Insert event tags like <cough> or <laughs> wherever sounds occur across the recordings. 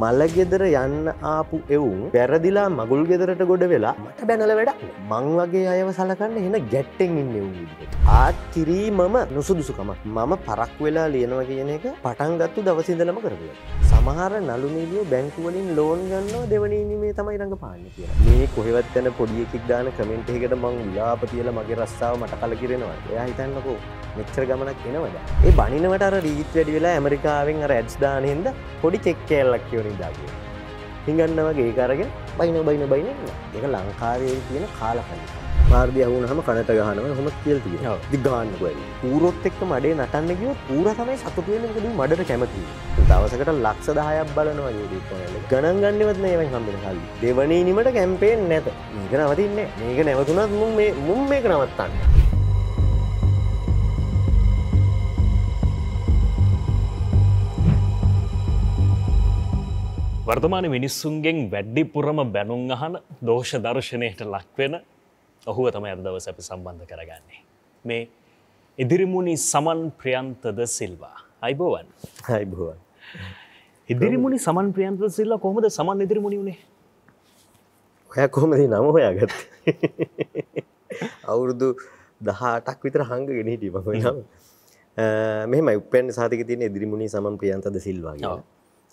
මලගෙදර යන්න ආපු එවුන් පැරදිලා මගුල් ගෙදරට ගොඩ වෙලා මට බැනල වැඩ මං වගේ අයව සලකන්න හෙන ගැට්ටෙන් ඉන්න එවුන්ට ආත් කිරීමම නුසුදුසුකමක් මම පරක් වෙලා ලියනවා කියන එක පටන්ගත්තු දවසිදලම කරගල සමහර නළුනීලිය බැංකුවලින් ලෝන් ගන්නවා දෙවනීනීමේ තමයි රඟ පාන්න කිය මේ කොහෙවත් යැන පොඩියෙක් දාන කමෙන්ට් එකට මං විලාපතියල මගේ රස්සාාව මට කල කිරෙනවා එයා හිතන්නකෝ මෙච්චර ගමනක් එනවද ඒ බනිනවට රීත් වැඩි වෙලා ඇමරිකාවෙන් අර ඇඩ්ස් දානයෙන්ද පොඩි චෙක්කේල්ලක් කියවනිදාගේ හිඟන්න වගේ ඒකාරග බයින බයින බයින එක ලංකාවේ තියෙන කාලකන්න පාර්දය හුන හම කනට ගහනව හොම කියල් තිය ගාන්නකයි පූරොත් එක්ක මඩේ නටන්න කිව පූර තමයි සතුටයෙන්කද මඩට කැමති දවසකට ලක්ෂ දහයක් බලනවා යුදපල ගණන් ගන්නවත් නෑවයි හම්බෙන හල් දෙවනීනිමට කැම්පේෙන් නැත මේක නවතින්න මේක නැවතුනත් මුම් මේ මුම් මේක නවත්තන්න වර්තමාන මිනිස්සුන්ගෙන් වැඩ්ඩිපුරම බැනුම් අහන දෝෂ දර්ශනයට ලක්වෙන ඔහුව තම ඇදවස අපි සම්බන්ධ කරගන්නේ. මේ ඉදිරිමුණි සමන් ප්‍රියන්තද සිල්වා. අයිබෝවන් අයිබෝවන්. ඉදිරිමුණි සමන් ප්‍රියන්ත සිල්ලා කොහොමද සමන් ඉදිරිමුණි වුණේ ඔය කොහොමද නම හොයාගත් අවුරුදු දහටක් විතර හංග ගෙන හිටීම නම් මෙහම උපන් සාතික තියන ඉදිරිමුණි සමන් ප්‍රියන්තද සිල්වාගේ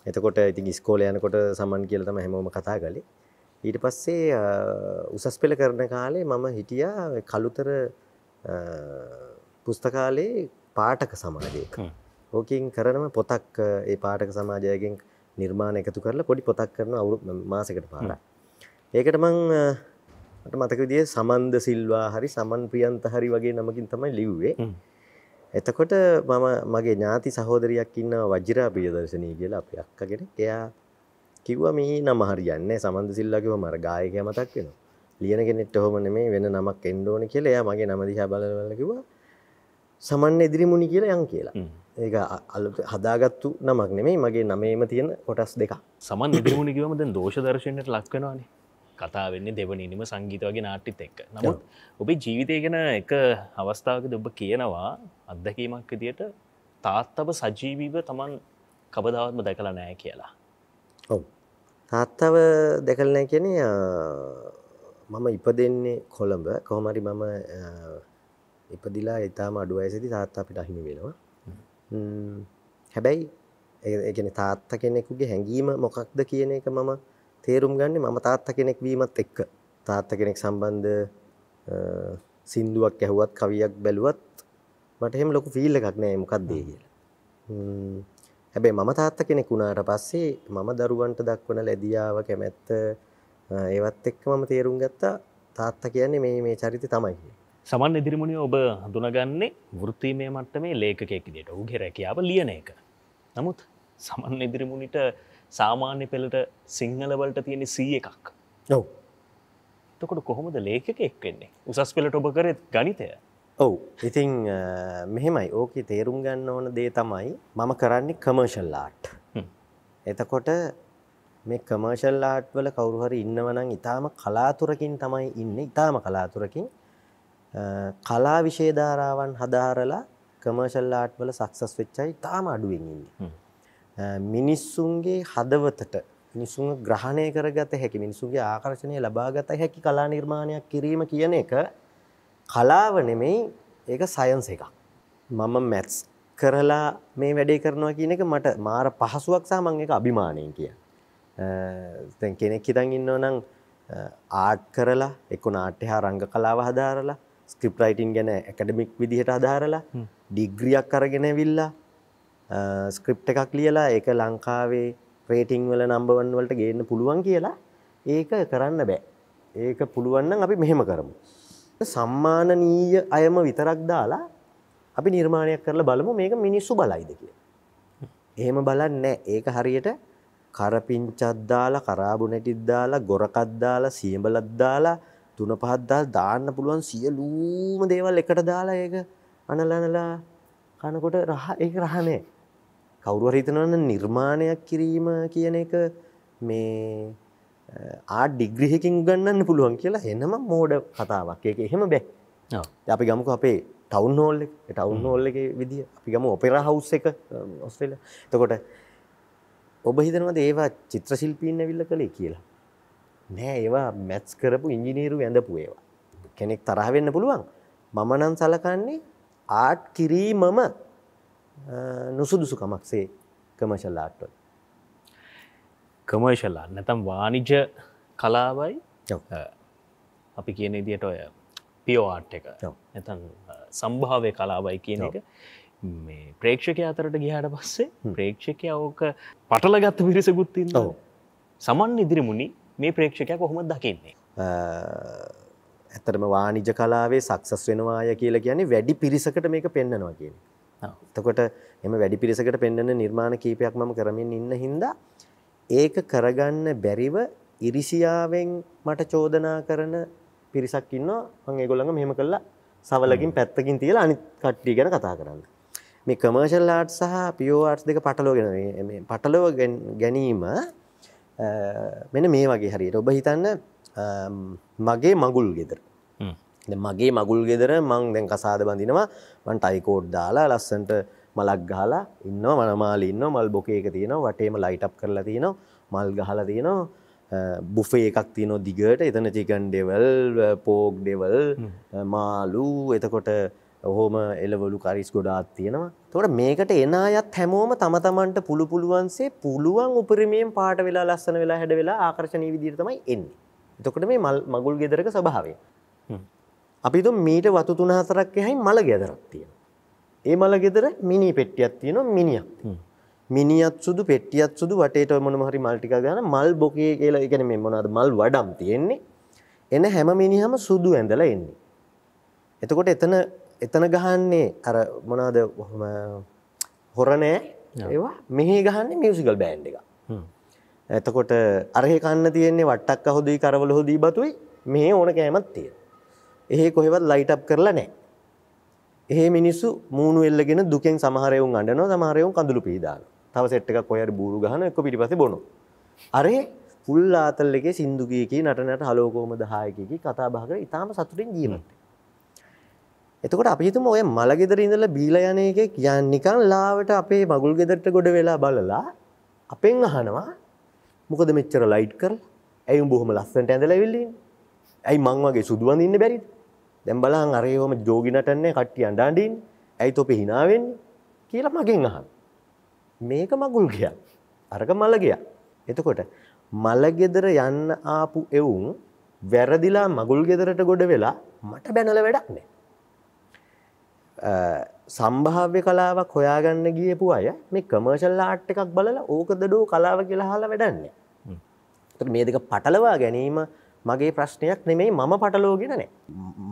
එතකොට ඉතින් ස්කෝල යනකොට සමන් කියලතම හැමෝම කතා කළේ ඊට පස්සේ උසස් පෙළ කරන කාලේ මම හිටියා කළුතර පුස්තකාලේ පාටක සමාජයක ඕකින් කරනම පොතක් ඒ පාටක සමාජයගෙන් නිර්මාණ එකතු කරලා පොඩි පොතක් කරන අවුරු මාසකට පාර ඒකට මං මතක විදිය සමන්ද සිල්වා හරි සමන් ප්‍රියන්ත හරි වගේ නමකින් තමයි ලිව්වේ එතකොට මම මගේ ඥාති සහෝදරියක් ඉන්න වජිරා ප්‍රියදර්ශනී කියලා අපේ අක්කා කෙනෙක්. එයා කිව්වා මේ නම හරියන්නේ සමන්ද සිල්ලා කිව්වම අර ගායකයා මතක් වෙනවා. ලියන කෙනෙක්ට ඔහොම නෙමෙයි වෙන නමක් එන්න ඕනේ කියලා එයා මගේ නම දිහා බලලා බලලා කිව්වා සමන්න ඉදිරිමුණි කියලා යන් කියලා. ඒක හදාගත්තු නමක් නෙමෙයි මගේ නමේම තියෙන කොටස් දෙකක්. සමන් ඉදිරිමුණි කිව්වම දැන් දෝෂ දර්ශනයට ලක් වෙනවානේ. කතා වෙන්නේ දෙවනිනිම සංගීත වගේ නාට්ටිත් එක්ක නමුත් ඔබේ ජීවිතය ගැන එක අවස්ථාවකද ඔබ කියනවා අත්දැකීමක් විදියට තාත්තව සජීවීව තමන් කබදාවත්ම දැකලා නෑ කියලා ඔව තාත්තව දැකලනෑ කියන මම ඉපදෙන්නේ කොළඹ කොහොමරි මම ඉපදිලා ඉතාම අඩුවයසිදි තාත්තා අපිට අහිමි වෙනවා හැබැයි ඒගෙන තාත්ත කෙනෙකුගේ හැඟීම මොකක්ද කියන එක මම තේරුම් ගන්නේ මම තාත්තා කෙනෙක් වීමත් එක්ක. තාත්තා කෙනෙක් සම්බන්ධ සින්දුවක් ඇහුවත් කවියක් බැලුවත් මට එහෙම ලොකු ෆීල් එකක් නෑ මොකක්ද ඒ කියලා. හැබැයි මම තාත්තා කෙනෙක් වුණාට පස්සේ මම දරුවන්ට දක්වන ලැබියාව කැමැත්ත ඒවත් එක්ක මම තේරුම් ගත්තා තාත්තා කියන්නේ මේ මේ චරිතය තමයි කියලා. සමන් ඉදිරිමුණි ඔබ හඳුනගන්නේ වෘත්තීමය මට්ටමේ ලේඛකයෙක් විදිහට. ඔහුගේ රැකියාව ලියන එක. නමුත් සමන් ඉදිරිමුණිට සාමාන්‍ය පෙළට සිංහලවලට තියෙන සී එකක් ඔව තකොට කොහොමද ලේකක එක් වෙන්නේ උසස් පෙළට ඔබ කරත් ගනිතය ඔවු ඉතිං මෙහෙමයි ඕක තේරුම් ගන්න ඕන දේ තමයි මම කරන්නේ කමර්ශල්ලාට් එතකොට මේ කමර්ශල් ආට් වල කවුරුහරි ඉන්නවනම් ඉතාම කලාතුරකින් තමයි ඉන්න ඉතාම කලාතුරකින් කලා විශේධාරාවන් හදාරලා කමර්ශල් ආට් වල සක්සස් වෙච්චයි තාම අඩුවෙන් ඉන්නේ මිනිස්සුන්ගේ හදවතට මිනිසුන් ග්‍රහණය කරගත හැකි මිනිසුන්ගේ ආකර්ශණය ලබාගත හැකි කලා නිර්මාණයක් කිරීම කියන එක කලාව නෙමෙයි ඒක සයන්ස් එකක්. මම මැත්ස් කරලා මේ වැඩේ කරනවා කියන එක මට මාර පහසුවක් සහ මම ඒක අභිමාණයෙන් කියන. දැන් කෙනෙක් හිතන් ඉන්නව නම් ආට් කරලා එක්ක නාට්‍ය හා රංග කලාව හදාරලා ස්ක්‍රිප්ට් රයිටින් ගැන ඇකඩමික් විදිහට හදාරලා ඩිග්‍රියක් අරගෙන ඇවිල්ලා ස්ක්‍රිප් එකක් ලියලා ඒක ලංකාවේ රේටිං වල නම්බවන් වලට ගේන්න පුළුවන් කියලා ඒක කරන්න බෑ. ඒක පුළුවන්න අපි මෙහෙම කරමු. සම්මානනීය අයම විතරක් දාලා අපි නිර්මාණයක් කරලා බලමු මේක මිනිස්සු බලයිද කිය. එහෙම බලන්න ඒක හරියට කරපිංචත්දාලා කරාබුනැටිද්දාලා ගොරකද්දාලා සියඹලද්දාලා තුන පහත්දාල් දාන්න පුළුවන් සියලූම දේවල් එකට දාලා ඒක අනලනලා කනකොට රහ ඒ රහනේ කවුරුවර හිතනවන්න නිර්මාණයක් කිරීම කියන එක මේ ආ ඩිග්‍රිහකින් ගන්නන්න පුළුවන් කියලා එනම මෝඩ කතාවක් එක එහෙම බැ අපි ගමක අපේ ටවන් හෝල් ටවන් හෝල් එක විදි අපි ගම ඔපෙරා හවස් එක ඔස්ට්‍රේල තකොට ඔබ හිතනවද ඒවා චිත්‍ර ශිල්පීන්න විල්ල කළේ කියලා නෑ ඒවා මැත්ස් කරපු ඉංජිනීරු ඇඳපු ඒවා කෙනෙක් තරහවෙන්න පුළුවන් මම නම් සලකන්නේ ආට් කිරීමම නුසුදුසුකමක්සේ කමර්ශල් ආට්වල් කමර්ශල්ලා නැතම් වානිජ කලාවයි අපි කියන දිට ඔය පියෝආට් එක නැතන් සම්භාවය කලාවයි කියන එක මේ ප්‍රේක්ෂක අතරට ගිහට පස්සේ ප්‍රේක්ෂක ඕක පටලගත්ත පිරිසකුත්තින්න සමන් ඉදිරිමුණි මේ ප්‍රේක්ෂකය කොහොම දකින්නේ ඇතරම වානිජ කලාවේ සක්සස් වෙනවාය කියලා කියන්නේ වැඩි පිරිසකට මේක පෙන්න්නනවා කියන්නේ එතකොට එම වැඩි පිරිසකට පෙන්වන නිර්මාණ කීපයක් මම කරමින් ඉන්න හින්දා ඒක කරගන්න බැරිව ඉරිසියාවෙන් මට චෝදනා කරන පිරිසක් ඉන්නවා මම ඒගොල්ලන්ව මෙහෙම කළා සවලකින් පැත්තකින් තියලා අනිත් කට්ටිය ගැන කතා කරන්න. මේ කමර්ෂල් ආර්ට්ස් සහ පියෝ ආර්ට්ස් දෙක පටලවගෙන මේ පටලව ගැනීම මෙන්න මේ වගේ හරියට ඔබ හිතන්න මගේ මගුල් ගෙදර මගේ මගුල් ගෙදර මං දැන් කසාද බඳිනවා මන් ටයිකෝඩ් දාලා ලස්සන්ට මලක් ගහලා ඉන්න මනමාල ඉන්න මල් බොකේක තියෙන වටේම ලයිට් කරලා තියෙනවා මල් ගහලා තියෙනවා බුෆේ එකක් තියෙනවා දිගට එතන චිකන් ඩෙවල් පෝක් ඩෙවල් මාලු එතකොට ඔහොම එලවලු කරිස් ගොඩාත් තියෙනවා තොට මේකට එන අයත් හැමෝම තම තමන්ට පුළු පුළුවන්සේ පුළුවන් උපරිමයෙන් පාට වෙලා ලස්සන වෙලා හැඩ වෙලා ආකර්ශණය විදිරතමයි එන්නේ එතකොට මේ මල් මගුල් ගෙදරක සභාවය අපි තුම් මීට වතු තුන හතරක් එහයින් මල ගෙදරක් තියෙන. ඒ මල ගෙදර මිනි පෙට්ටියක් තියෙන මිනිියක් මිනිියත් සුදු පෙට්ටියත් සුදු වටේට මොනම හරි මල්ටික ගන්න මල් බොකේ කියලා එකන මෙ මොනද මල් වඩම් තියෙන්නේ එන හැම මිනිහම සුදු ඇඳල එන්නේ. එතකොට එතන එතන ගහන්නේ අර මොනාද හොරණෑ ඒවා මෙහි ගහන්න මියසිකල් බෑන්් එක. එතකොට අරහෙ කන්න තියන්නේ වටක් හොදයි කරවල හොදී බතුයි මේ ඕන කෑමත් තියෙන. එහෙ කොහෙවත් ලයිට් අප් කරලා නැහැ. එහෙ මිනිස්සු මූණු එල්ලගෙන දුකෙන් සමහර එවුන් අඬනවා සමහර එවුන් කඳුළු පීදානවා. තව සෙට් එකක් කොහේ හරි බూరు ගහනවා එක්ක පිටිපස්සේ බොනවා. අරේ ෆුල් ආතල් එකේ සින්දු ගීයකී නටනට හලෝ කොහමද හායකී කතා බහ කරලා ඊටාම සතුටින් ජීවත් වෙනවා. එතකොට අපි හිතමු ඔය මල ගෙදර ඉඳලා බීලා යන එකේ කියන්නේ නිකන් ලාවට අපේ මගුල් ගෙදරට ගොඩ වෙලා බලලා අපෙන් අහනවා මොකද මෙච්චර ලයිට් කරලා ඇයි උඹ බොහොම ලස්සනට ඇඳලා ඇවිල්ලා ඉන්නේ? ඇයි මං වගේ සුදු වඳින්න බැරිද? දැම් බලාන් අරයෝම ජෝගිනටන්නේ කට්ටිය අන්ඩාඩින් ඇයි තොපෙ හිනාවෙන් කියලා මගෙන් අහන්. මේක මගුල් ගිය අරග මළගිය එතකොට මළගෙදර යන්න ආපු එවුන් වැරදිලා මගුල් ගෙදරට ගොඩ වෙලා මට බැනල වැඩක්නේ. සම්භාව්‍ය කලාවක් හොයාගන්න ගියපු අය මේ කමර්ශල් ආට් එකක් බලලා ඕකදඩෝ කලාව කියලා හලා වැඩන්නේ. මේ දෙක පටලවා ගැනීම මගේ ප්‍රශ්නයක් නෙමෙයි මම පටලෝගෙන නෑ.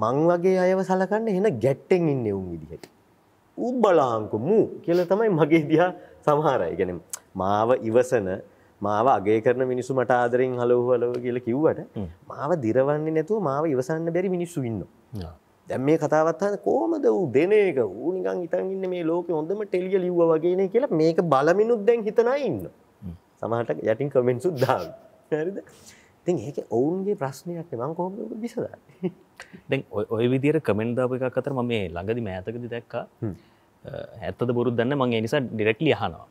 මං වගේ අයව සලකන්න හෙන ගැට්ටෙන් ඉන්න එවුන් විදිහට. උබ්බලාංකු මූ කියල තමයි මගේ දිහා සමහරයි ගැන මාව ඉවසන මාව අගේ කරන මිනිසු මට ආදරෙන් හලෝහලෝ කියල කිව්වට මාව දිරවන්නේ නැතුව මාව ඉවසන්න බැරි මිනිස්සු ඉන්න. දැම් මේ කතාවත්හන කෝමද වූ දෙන එක ඌනිකන් ඉතන්ඉන්න මේ ලෝක හොඳම ටෙල්ිය ලිව්ව වගේන කියලා මේක බලමිනුත් දැන් හිතනයි ඉන්න. සමහට යටින් කමෙන්සුත් දා. ඉතින් ඒක ඔවුන්ගේ ප්‍රශ්නයක් මං කොහොමද විසඳන්නේ <laughs> දැන් ඔය විදිහට කමෙන්ට් දාපු එකක් අතර මම මේ ළඟදි මෑතකදී දැක්කා ඇත්තද බොරුද දන්නේ මම ඒ නිසා ඩිරෙක්ට්ලි අහනවා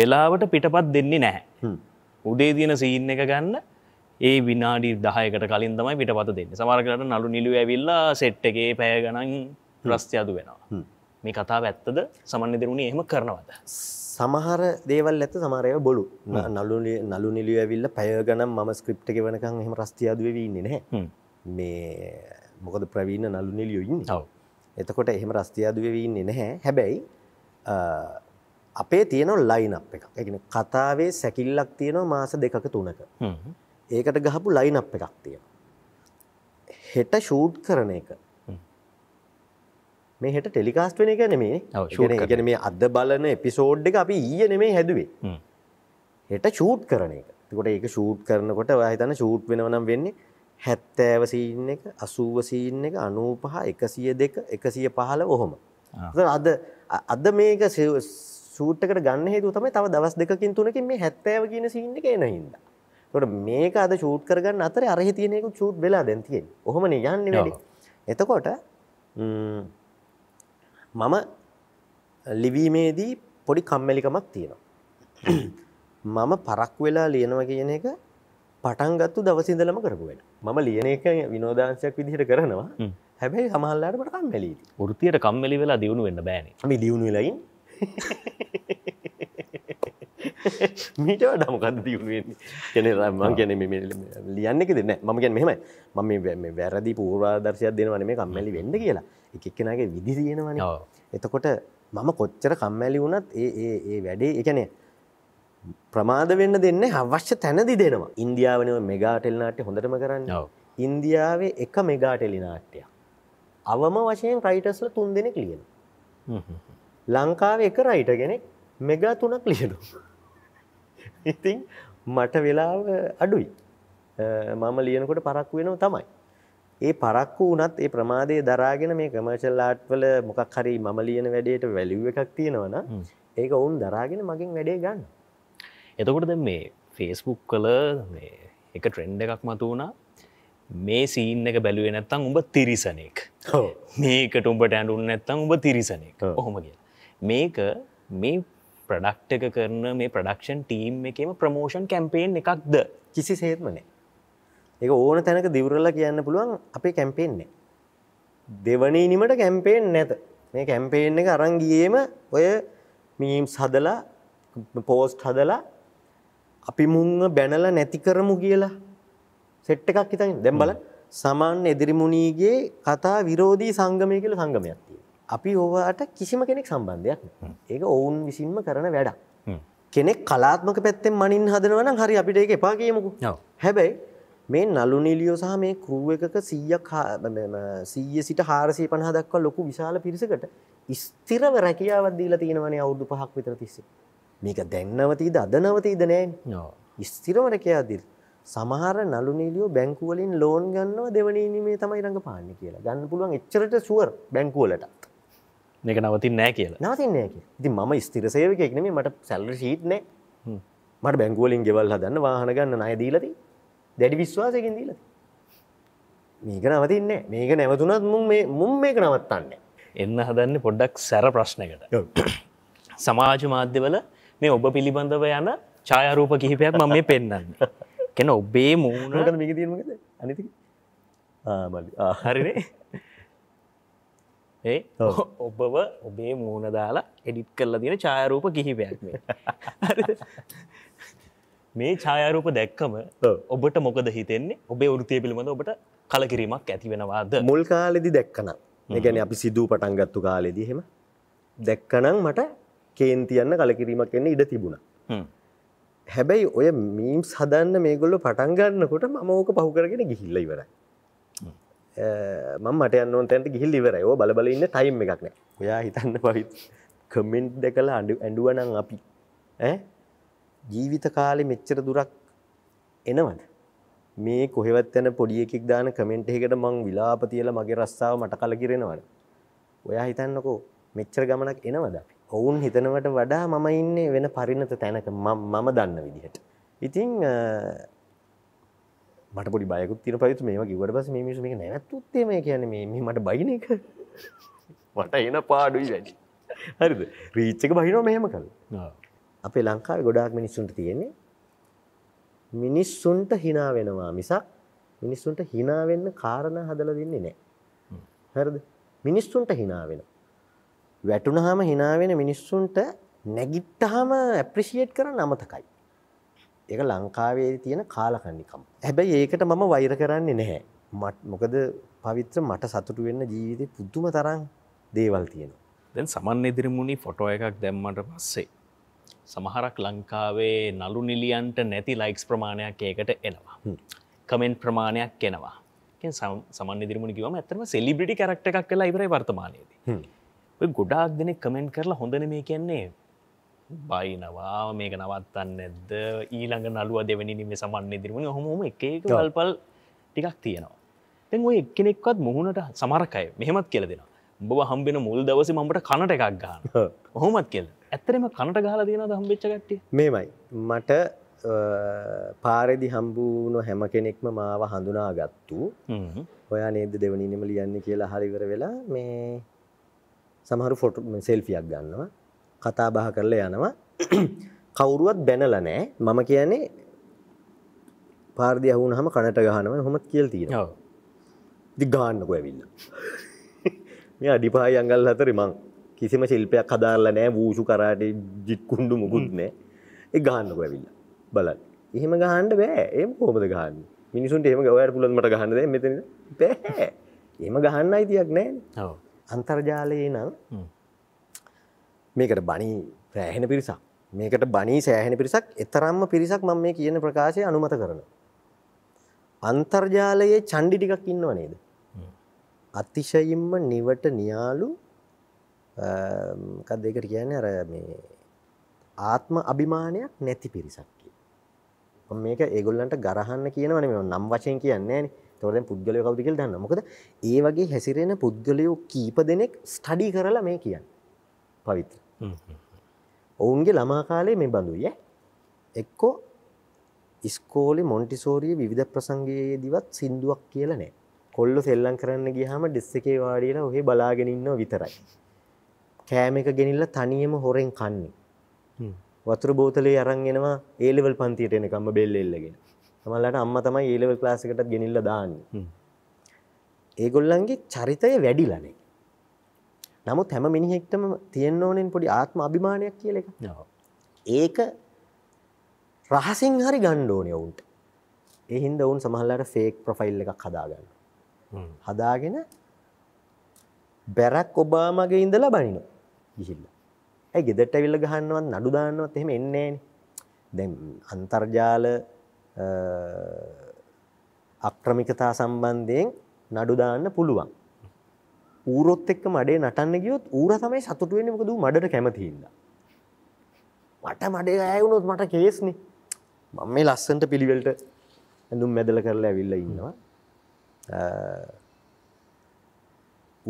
වෙලාවට පිටපත් දෙන්නේ නැහැ උදේ දින සීන් එක ගන්න ඒ විනාඩි 10කට කලින් තමයි පිටපත දෙන්නේ සමහර කරට නළු නිළු ඇවිල්ලා සෙට් එකේ පැය ගණන් ප්‍රස්තියදු වෙනවා මේ කතාව ඇත්තද සමන්න දෙරුණේ එහෙම කරනවද. සමහර දේවල් ඇත සමරය බොලු නලු නලු නිලිය ඇවිල්ල පැයගනම් ම ස්ක්‍රප්ට වනකං හෙම රස්තියාදවෙවන්නේ නැහැ මේ මොකද ප්‍රවීණ නලු නිලියොයින් එතකොට එහෙම රස්තියාදවෙවන්නේ නැහැ හැබැයි අපේ තියෙනව ලයින අප එක එකන කතාවේ සැකිල්ලක් තියෙනවා මාස දෙකක තුනක ඒකට ගහපු ලයින අප එකක් තියෙන හෙට ෂූට් කරන එක මේ හෙට ටෙලිකාස්ට වෙන එක නෙමේ ගැන මේ අද බලන එපිසෝඩ් එක අපි ඊය නෙමේ හැදුවේ හෙට ෂූට් කරන එක තිකොට ඒක ෂූට් කරනකොට හිතන ෂූට් වෙනවනම් වෙන්නේ හැත්තෑව සීන් එක අසූව සීන් එක අනූපහ එකසිය දෙක එකසිය පහල ඔහොම අද අද මේක සූට්කට ගන්න හේතු තමයි තව දවස් දෙකින් තුනකින් මේ හැත්තෑව කියන සින්න එක එන හින්ද. තොට මේක අද චූට් කරගන්න අතර අරහි තියනෙකු චූට් වෙලා දැන්තියෙන් හොම යන්න වැඩි. එතකොට මම ලිවීමේදී පොඩි කම්මැලිකමක් තියෙනවා. මම පරක් වෙලා ලියනවා කියන එක පටන්ගත්තු දවසිදලම කරපුුවෙන මම ලියන එක විනෝදාංශයක් විදිහට කරනවා හැබැයි සමහල්ලාට පට කම්මැලි ෘතියට කම්මැලි වෙලා දියුණු වෙන්න බෑන මි දියුණු ලයින් <laughs> <laughs> මීට වඩා මොකද දියුණු වෙන්නේ කියන මම කියන්නේ මේ ලියන්න එක දෙන්නේ නැහැ මම කියන්නේ මෙහෙමයි මම මේ මේ වැරදි පූර්වාදර්ශයක් දෙනවා නෙමෙයි කම්මැලි වෙන්න කියලා එක එක්කෙනාගේ විදි තියෙනවනේ එතකොට මම කොච්චර කම්මැලි වුණත් ඒ ඒ ඒ වැඩේ ඒ කියන්නේ ප්‍රමාද වෙන්න දෙන්නේ අවශ්‍ය තැනදි දෙනවා ඉන්දියාවනේ මෙගා ටෙලි නාට්‍ය හොඳටම කරන්නේ ඉන්දියාවේ එක මෙගා ටෙලි නාට්‍යයක් අවම වශයෙන් රයිටර්ස්ල තුන් දෙනෙක් ලියන ලංකාවේ එක රයිට කෙනෙක් මෙගා තුනක් ලියනවා ඉතින් මට වෙලාව අඩුයි මම ලියනකොට පරක්කු වෙනව තමයි ඒ පරක්කු වනත් ඒ ප්‍රමාදය දරාගෙන මේ කමර්ශල් ආට්වල මොකක් හරි මම ලියන වැඩේට වැලිව් එකක් තියෙනවන ඒක ඔවුන් දරාගෙන මගින් වැඩේ ගන්න එතකොට දැ මේ ෆේස්බුක් කල එක ට්‍රෙන්ඩ එකක් මතු වුණා මේ සීන් එක බැලුවේ නැත්තං උඹ තිරිසනෙක් මේකට උඹට ඇඩුන් නැත්තං උඹ තිරිසනෙක් හොම කිය මේක මේ ප්‍රඩක්් එක කරන මේ ප්‍රඩක්ෂන් ටීම් එකම ප්‍රමෝෂන් කැම්පේෙන් එකක්ද කිසි සේත්මනේ එක ඕන තැනක දිවරල්ල කියන්න පුළුවන් අපේ කැම්පේෙන්නේ දෙවනීනිමට කැම්පේෙන් නැත මේ කැම්පේෙන් එක අරංගියේම ඔය මීම් සදලා පෝස්ට් හදලා අපි මුං බැනල නැති කරමු කියලා සෙට් එකක් හිතන් දැම්බල සමන් එදිරිමුණීගේ කතා විරෝධී සංගමය කියල සංගමයක් තිය අපි ඕවාට කිසිම කෙනෙක් සම්බන්ධයක් ඒක ඔවුන් විසින්ම කරන වැඩක්. කෙනෙක් කලාත්මක පැත්තෙන් මනින් හදනවන හරි අපිට ඒක එපා කියමුකු හැබැයි මේ නලු නිලියෝ සහ මේ කරුව එකක සීයක් සීය සිට හාරසය පණහදක්ව ලොකු විශාල පිරිසකට ස්තිරව රැකියාවත් දීලා තියෙනවනේ අවුදු පහක් විතර තිස්සේ මේක දැන්නවතීද අද නවතීද නෑ ස්තිරව රැකයාදිල් සමහර නලු නිලියෝ බැංකුවලින් ලෝන් ගන්නව දෙවනීනීමේ තමයි රඟ පාන්න කියලා ගන්න පුළුවන් එච්චරට සුවර් බැංකුවලටත් මේක නවතින් නෑ කියලා නවතින්නේ ති ම ස්තිර සයවකෙක්නේ මට සැල්ල ශීට්නෑ මට බැංගුවලින් ගෙවල් හදන්න වාහන ගන්න නය දීලති දැඩි විශ්වාසයකින් දීලති මේක නවතින්නේ මේක නැවතුනත් මුම් මේ මුම් මේක නවත්තන්න එන්න හදන්න පොඩ්ඩක් සැර ප්‍රශ්නකට සමාජ මාධ්‍යවල මේ ඔබ පිළිබඳව යන ඡායරූප කිහිපයක් මම මේ පෙන්න්න කෙන ඔබේ මූුණට මික දීමකද අනිති හරිනේ ඒ ඔබව ඔබේ මූුණ දාලා එඩිට් කරලා තියෙන ඡායරූප කිහිපයක් මේ <laughs> මේ ඡායරූප දැක්කම ඔබට මොකද හිතෙන්නේ ඔබේ වෘතිය පිළිබඳ ඔබට කලකිරීමක් ඇති වෙනවාද මුල් කාලෙදි දැක්කන ගැන අපි සිදුව පටන්ගත්තු කාලෙදි හෙම දැක්කනම් මට කේන්තියන්න කලකිරීමක් එන්න ඉඩ තිබුණා හැබැයි ඔය මීම්ස් හදන්න මේගොල්ල පටන්ගන්නකොට මම ඕක පහු කරගෙන ගිහිල්ල ඉවරයි මට යන්න තැට ගිහිල් ඉවරයෝ බලබල ඉන්න ටයිම් එකක්න ඔයා හිතන්න පවිත් කමෙන්ට් දෙකල අඩු ඇඩුවනං අපි ජීවිත කාලෙ මෙච්චර දුරක් එනවද මේ කොහෙවත් යැන පොඩි එකෙක් දාන කමෙන්ට් එකට මං විලාපතියල මගේ රස්සාාව මට කල කිරෙනවන ඔයා හිතන්නකෝ මෙච්චර ගමනක් එනවද ඔවුන් හිතනවට වඩා මම ඉන්නේ වෙන පරිණත තැනක මම දන්න විදිහට ඉතිං මට පොඩි බයකුත් තින පයුතු මේම කිවට පස මේ මිස මේ නැවත්තුත්තේ මේ කියන මේ මට බයින එක මට එන පාඩුයි වැඩි හරිද රීච්චක බහිනෝ මෙහෙම කළ අපේ ලංකාව ගොඩාක් මිනිස්සුන්ට තියෙන්නේ මිනිස්සුන්ට හිනා වෙනවා මිසක් මිනිස්සුන්ට හිනාවෙන්න කාරණ හදල දෙන්නේ නෑ හරද මිනිස්සුන්ට හිනාවෙන වැටුනහම හිනාවෙන මිනිස්සුන්ට නැගිට්ටහම ඇප්‍රිසිේට් කර නමතකයි එක ලංකාවේ තියෙන කාලකන්නිකම්. හැබැයි ඒකට මම වෛර කරන්නේ නැහැ. මොකද පවිත්‍ර මට සතුටු වෙන්න ජීවිතේ පුදුම තරම් දේවල් තියෙනවා. දැන් සමන් ඉදිරිමුණි ෆොටෝ එකක් දැම්මට පස්සේ සමහරක් ලංකාවේ නලු නිලියන්ට නැති ලයික්ස් ප්‍රමාණයක් ඒකට එනවා. කමෙන්ට් ප්‍රමාණයක් එනවා. සමන් ඉදිරිමුණ කිවම ඇතම සෙලිබිටි කරක්ට එකක් කලා ඉවරයි වර්තමානයේදී. ගොඩාක් දෙනෙ කමෙන්ට් කරලා හොඳන මේ කියන්නේ බයිනවා මේක නවත්තන්න ඇද ඊළඟ නළුව දෙවැනි නිම සමන්න දිරුණ හොම එක වල්පල් ටිකක් තියෙනවා තැන් ඔය එක්කෙනෙක්වත් මුහුණට සමරකය මෙහෙමත් කියල දෙෙන බව හම්බෙන මුල් දවස මට කනට එකක් ගාන <laughs> හොමත් කියල් ඇත්තරම කනට ගහල දෙන හම්බච්චගට මේමයි මට පාරෙදි හම්බූුණු හැම කෙනෙක්ම මාව හඳුනා ගත්තු ඔයා නේද දෙවනිනම ලියන්න කියලා හරිවර වෙලා මේ සමහරු ෆොට සෙල්ෆියක් ගන්නවා කතා බහ කරලා යනවා කවුරුවත් බැනලා නෑ මම කියන්නේ පාරදි අහුනහම කනට ගහනවා හොමත් කියල් තියෙන දි ගාන්නක ඇවිල්ල මේ අඩිපායි අංගල් හතර මං කිසිම ශිල්පයක් කදාරලා නෑ වූෂු කරාට ජිත්කුණ්ඩු මුකුත් නෑ ඒ ගාන්නක ඇවිල්ල බලන්න එහෙම ගහන්ඩ බෑ ඒ හොමද ගහන්න මිනිසුන්ට එහම ගවයට පුලන්මට ගහන්නද මෙතන පැහැ එම ගහන්න අයිතියක් නෑ අන්තර්ජාලයේ නම් මේකට බනී සෑහෙන පිරිසක් මේකට බනී සෑහෙන පිරිසක් එතරම්ම පිරිසක් මම මේ කියන ප්‍රකාශය අනුමත කරන. අන්තර්ජාලයේ චණ්ඩි ටිකක් ඉන්නව නේද. අතිශයින්ම නිවට නියාලු කද දෙකට කියන්නේ අර මේ ආත්ම අභිමානයක් නැති පිරිසක් මේක ඒගොල්ලන්ට ගරහන්න කියනවනේ මේ නම් වශයෙන් කියන්නේ නෑනේ. ඒතකොට දැන් පුද්ගලයෝ කවුද කියලා දන්නවා. මොකද ඒ වගේ හැසිරෙන පුද්ගලයෝ කීප දෙනෙක් ස්ටඩි කරලා මේ කියන්නේ. පවිත්‍ර. ඔවුන්ගේ ළමා කාලේ මේ බඳුය එක්කෝ ඉස්කෝලි මොන්ටිසෝරිය විධ ප්‍රසංගයේ දිවත් සින්දුවක් කියලනෑ කොල්ලො සෙල්ලන් කරන්න ගිහම ඩෙස් එකේ වාඩියලා ඔහේ බලාගෙනඉන්න විතරයි. කෑම එක ගෙනිල්ල තනියම හොරෙන් කන්නේ. වතුර බෝතලේ අරන්ගෙනවා ඒලෙවල් පන්තියට එනකම්ම බෙල්ල එල්ලගෙන තමල්ලට අම්ම තමයි ඒලෙවල් ලාසිකටත් ගෙනිල්ල දාන්න. ඒගොල්ලන්ගේ චරිතය වැඩිලනේ නමුත් හැම මිනිහෙක්ටම තියෙන්න ඕනෙන් පොඩි ආත්ම අභිමානයක් කියල එක ඒක රහසින් හරි ගණ්ඩෝනය ඔවුන්ට එහින්ද ඔවුන් සමහල්ලට ෆේක් ප්‍රොෆයිල් එකක් හදාගන්න හදාගෙන බැරක් ඔබාමගේ ඉඳලා බනින ඉහිල්ල ඇ ගෙදට විල්ල ගහන්නවත් නඩුදාන්නවත් එහෙම එන්නේ දැ අන්තර්ජාල අක්‍රමිකතා සම්බන්ධයෙන් නඩුදාන්න පුළුවන් ඌරොත් එක්ක මඩේ නටන්න ගියොත් ඌර තමයි සතුටු වෙන්නේ මොකද ඌ මඩට කැමති හින්දා. මට මඩේ ගෑ වුණොත් මට කේස්නේ. මම මේ ලස්සනට පිළිවෙලට ඇඳුම් මැදලා කරලා ඇවිල්ලා ඉන්නවා.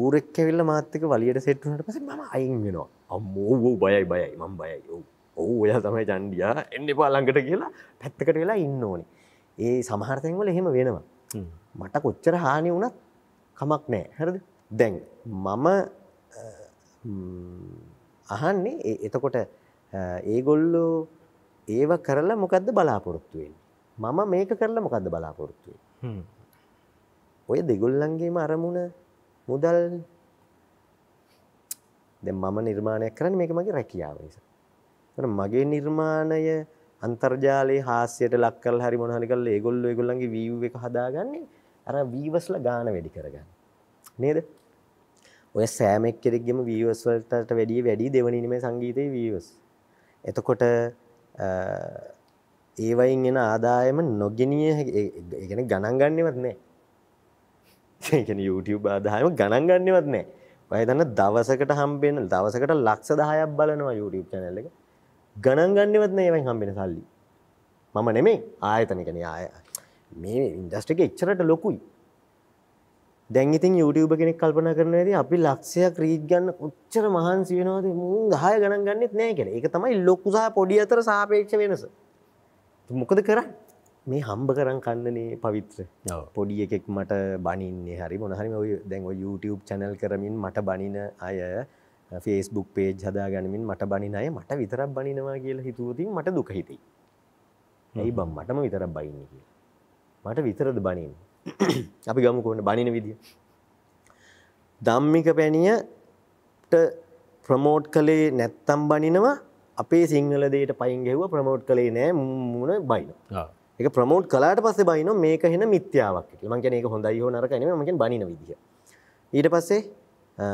ඌරෙක් ඇවිල්ලා මාත් එක්ක වලියට සෙට් වුණාට පස්සේ මම අයින් වෙනවා. අම්මෝ ඌ බයයි බයයි මම බයයි. ඔව් ඔයා තමයි ජණ්ඩියා එන්න එපා ළඟට කියලා පැත්තකට වෙලා ඉන්න ඕනේ. ඒ සමහර තැන්වල එහෙම වෙනවා. මට කොච්චර හානි වුණත් කමක් නැහැ. හරිද? දැන් මම අහන්නේ එතකොට ඒගොල්ලෝ ඒව කරලා මොකක්ද බලාපොරොත්තුවෙන්. මම මේක කරලා මොකක්ද බලාපොරොත්තුවේ. ඔය දෙගොල්ලන්ගේම අරමුණ මුදල් මම නිර්මාණයක් කරන්න මේක මගේ රැකියාව නිසා. මගේ නිර්මාණය අන්තර්ජාලයේ හාස්‍යයට ලක්කල් හරි මොනහරි කරලා ඒගොල්ලෝ ඒගොල්ලන්ගේ view එක හදාගන්නේ අර viewersලා ගාන වැඩි කරගන්න. නේද ඔය සෑමෙක් කෙරෙක්ගෙම වීවස් වලටට වැඩිය වැඩි දෙවනිීමේ සංගීතය වීවස් එතකොට ඒවයින් එන ආදායම නොගෙනිය එකන ගණන් ගන්නවත් නෑ ඒකන YouTube ආදායම ගණන් ගන්නවත් නෑ ඔයතන්න දවසකට හම්බෙන දවසකට ලක්ෂ දහයක් බලනවා YouTube චැනල්ල එක ගණන් ගන්නවත් නෑ ඒවයි හම්බෙන සල්ලි මම නෙමේ ආයතනකන ආය මේ ඉන්දස්ටික එච්චරට ලොකුයි දැන් ඉතින් YouTube කෙනෙක් කල්පනා කරන ඇති අපි ලක්ෂයක් රීච් ගන්න කොච්චර මහන්සි වෙනවද මුන් 10 ගණන් ගන්නෙත් නෑ කියලා. ඒක තමයි ලොකු සහ පොඩි අතර සාපේක්ෂ වෙනස. මොකද කරන්නේ? මේ හම්බ කරන් කන්නනේ පවිත්‍ර. පොඩි එකෙක් මට බනින්නේ හරි මොන හරි ඔය දැන් ඔය YouTube channel කරමින් මට බනින අය ෆේස්බුක් පේජ් හදා ගනිමින් මට බනින අය මට විතරක් බනිනවා කියලා හිතුවතින් මට දුක හිතෙයි. ඇයි බම් මටම විතරක් බයින්නේ කියලා. මට විතරද බනින්නේ? <clears throat> අපි ගම කොන්න බනින විදිිය. දම්මික පැණියට ප්‍රමෝට් කළේ නැත්තම් බනිනවා අපේ සිංහල දේට පයින් ගෙව්ව ප්‍රමෝට් කළේ නෑ මුණ බයින එක ප්‍රමෝට් කලාට පස බයින මේක හෙන මිත්‍යාවක් මංකන එක හොඳයි හෝ නරකන මක බනින විදිහ. ඊට පස්සේ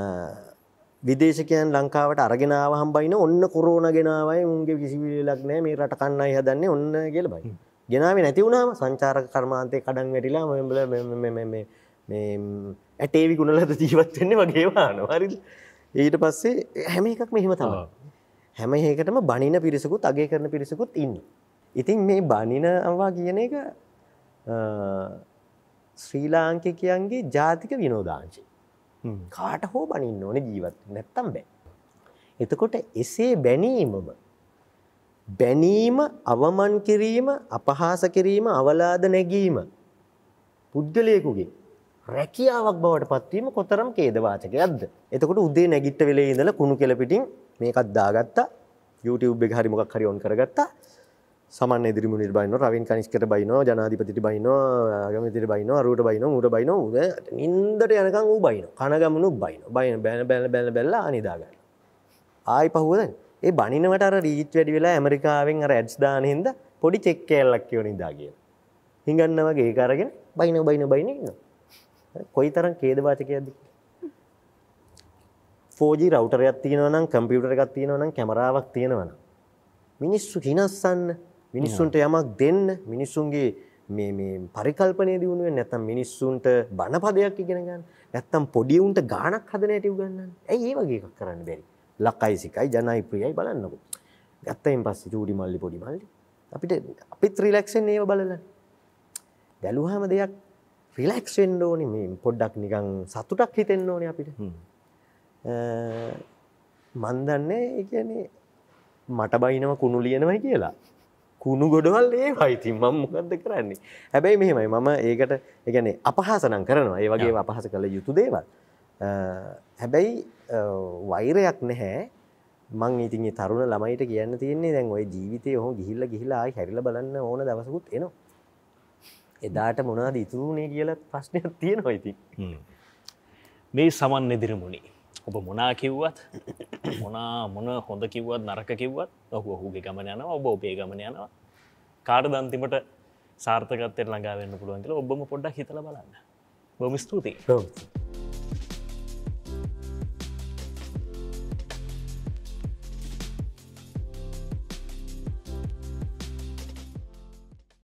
විදේශකයන් ලංකාවට අරගෙනාවහම් බයින ඔන්න කොරෝණ ගෙනාවයි උන්ගේ කිසිවිලක් නෑ මේ රට කන්නයි හදන්නේ ඔන්න කියල බයි. ගෙනාවේ නැති වුණාම සංචාරක කර්මාන්තය කඩන් වැටිලා මෙඹල මේ ඇටේ විකුණලද ජීවත් වෙන්නේ වගේ වානවා හරිද ඊට පස්සේ හැම එකක්ම එහෙම තමයි හැම එකකටම බණින පිරිසකුත් අගය කරන පිරිසකුත් ඉන්න ඉතින් මේ බණිනවා කියන එක ශ්‍රී ලාංකිකයන්ගේ ජාතික විනෝදාංශි කාට හෝ බනින්න ඕන ජීවත් නැත්තම් බෑ එතකොට එසේ බැනීමම බැනීම අවමන් කිරීම අපහාස කිරීම අවලාද නැගීම පුද්ගලයෙකුගේ රැකියාවක් බවට පත්වීම කොතරම් ඛේදවාචකයක්ද එතකොට උදේ නැගිට වෙලේ ඉඳලා කුණු කෙල පිටින් මේකක් දාගත්තා YouTube එක හරි මොකක් හරි ඔන් කරගත්තා සමන් ඉදිරි මුනිල් බයිනෝ රවින් කනිෂ්කට බයිනෝ ජනාධිපතිට බයිනෝ ආගමිතිට බයිනෝ අරුවට බයිනෝ ඌට බයිනෝ ඌ නින්දට යනකම් ඌ බයිනෝ කන ගමනුත් බයිනෝ බයින බැන බැන බැන බැලලා අනිදාගන්න ආයි පහුවදන්නේ ඒ බනිනවට අර රීච් වැඩි වෙලා ඇමරිකාවෙන් අර ඇඩ්ස් දානහින්ද පොඩි චෙක් කෑල්ලක් කියව නිදා කියල. හිඟන්න වගේ ඒකාරගෙන බයින බයින බයින ඉන්න. කොයි තරම් කේදවාචකයද. ෝජි රවටරයක් තියෙනවනම් කම්පියුටර එකක් තියෙනවනම් කැමරාවක් තියෙනවන. මිනිස්සු හිනස්සන්න මිනිස්සුන්ට යමක් දෙන්න මිනිස්සුන්ගේ පරිකල්පනය දියුණුවෙන් නැතම් මිනිස්සුන්ට බණපදයක් ඉගෙනගන්න නැත්තම් පොඩියවුන්ට ගානක් හදනයට ගන්න ඇයි ඒ වගේ කරන්න බැරි ලක්කයි සිකයි ජනයි ප්‍රියයි බලන්නකෝ. ගත්තයින් පස්සේ චූඩි මල්ලි පොඩි මල්ලි අපිට අපිත් රිලැක්ස් වෙන්නේ ඒව බලලා. බැලුවාම දෙයක් රිලැක්ස් වෙන්න ඕනි මේ පොඩ්ඩක් නිකන් සතුටක් හිතෙන්න ඕනි අපිට. මන් දන්නේ ඒ කියන්නේ මට බයිනව කුණු ලියනවයි කියලා. කුණු ගොඩවල් ඒවයි ඉතින් මම මොකද්ද කරන්නේ. හැබැයි මෙහෙමයි මම ඒකට ඒ කියන්නේ අපහාස නම් කරනවා. ඒ වගේ අපහාස කළ යුතු දේවල්. හැබැයි වෛරයක් නැහැ මං ඉතින් තරුණ ළමයිට කියන්න තියන්නේ දැන් ඔය ජීවිතය හෝ ගිහිල්ල ගිහිලා හැරිල බලන්න ඕන දවසකුත් එනවා එදාට මොනාද ඉතුරුණේ කියලා ප්‍රශ්නයක් තියෙනවා ඉතින් මේ සමන් එදිරමුණි ඔබ මොනා කිව්වත් මොනා මොන හොඳ කිව්වත් නරක කිව්වත් ඔහු ඔහුගේ ගමන යනවා ඔබ ඔබේ ගමන යනවා කාඩ දන්තිමට සාර්ථකත්තයට ළඟාවෙන්න පුළුවන්ගල ඔබම පොඩ්ඩක් හිතල බලන්න බොම ස්තුතියි.